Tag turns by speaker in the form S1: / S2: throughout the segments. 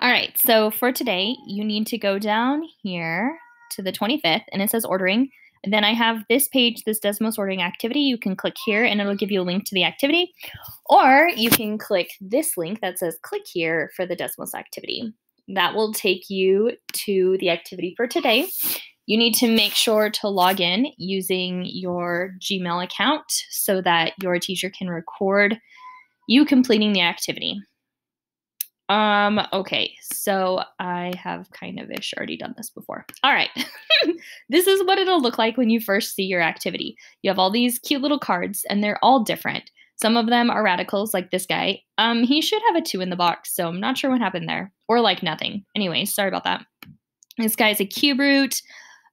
S1: All right, so for today, you need to go down here to the 25th, and it says ordering. And then I have this page, this Desmos ordering activity. You can click here, and it'll give you a link to the activity. Or you can click this link that says click here for the Desmos activity. That will take you to the activity for today. You need to make sure to log in using your Gmail account so that your teacher can record you completing the activity. Um, okay, so I have kind of ish already done this before. All right, this is what it'll look like when you first see your activity. You have all these cute little cards, and they're all different. Some of them are radicals, like this guy. Um, he should have a two in the box, so I'm not sure what happened there, or like nothing. Anyway, sorry about that. This guy's a cube root.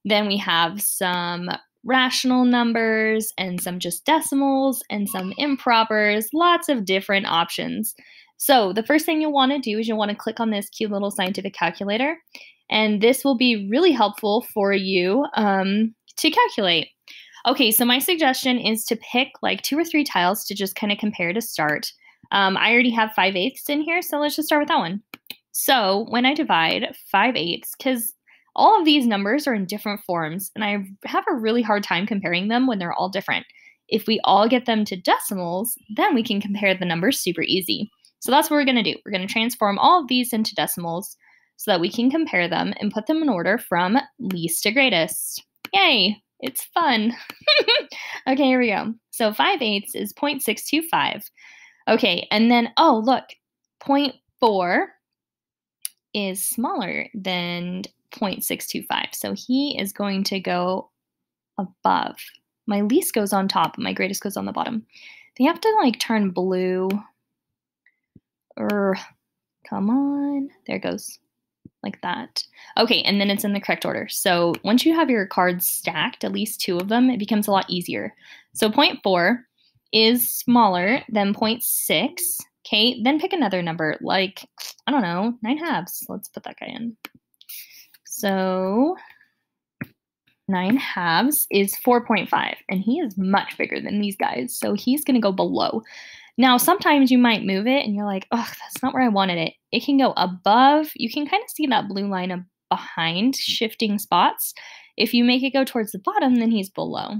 S1: Then we have some rational numbers and some just decimals and some impropers, lots of different options. So the first thing you'll want to do is you'll want to click on this cute little scientific calculator. And this will be really helpful for you um, to calculate. Okay, so my suggestion is to pick like two or three tiles to just kind of compare to start. Um, I already have 5 eighths in here, so let's just start with that one. So when I divide 5 eighths, because all of these numbers are in different forms, and I have a really hard time comparing them when they're all different. If we all get them to decimals, then we can compare the numbers super easy. So that's what we're going to do. We're going to transform all of these into decimals so that we can compare them and put them in order from least to greatest. Yay! It's fun. okay, here we go. So 5 eighths is 0.625. Okay, and then, oh, look, 0.4 is smaller than 0.625. So he is going to go above. My least goes on top, my greatest goes on the bottom. They have to like turn blue come on. There goes. Like that. Okay, and then it's in the correct order. So once you have your cards stacked, at least two of them, it becomes a lot easier. So point four is smaller than point six. Okay, then pick another number, like, I don't know, nine halves. Let's put that guy in. So nine halves is 4.5, and he is much bigger than these guys. So he's going to go below. Now, sometimes you might move it and you're like, oh, that's not where I wanted it. It can go above. You can kind of see that blue line behind mm. shifting spots. If you make it go towards the bottom, then he's below.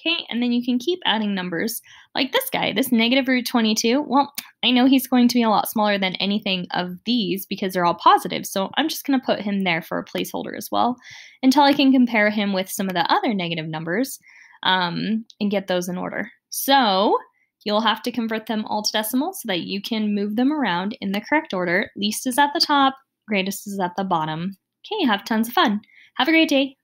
S1: Okay, and then you can keep adding numbers like this guy, this negative root 22. Well, I know he's going to be a lot smaller than anything of these because they're all positive, so I'm just going to put him there for a placeholder as well until I can compare him with some of the other negative numbers um, and get those in order. So You'll have to convert them all to decimal so that you can move them around in the correct order. Least is at the top, greatest is at the bottom. Okay, have tons of fun. Have a great day.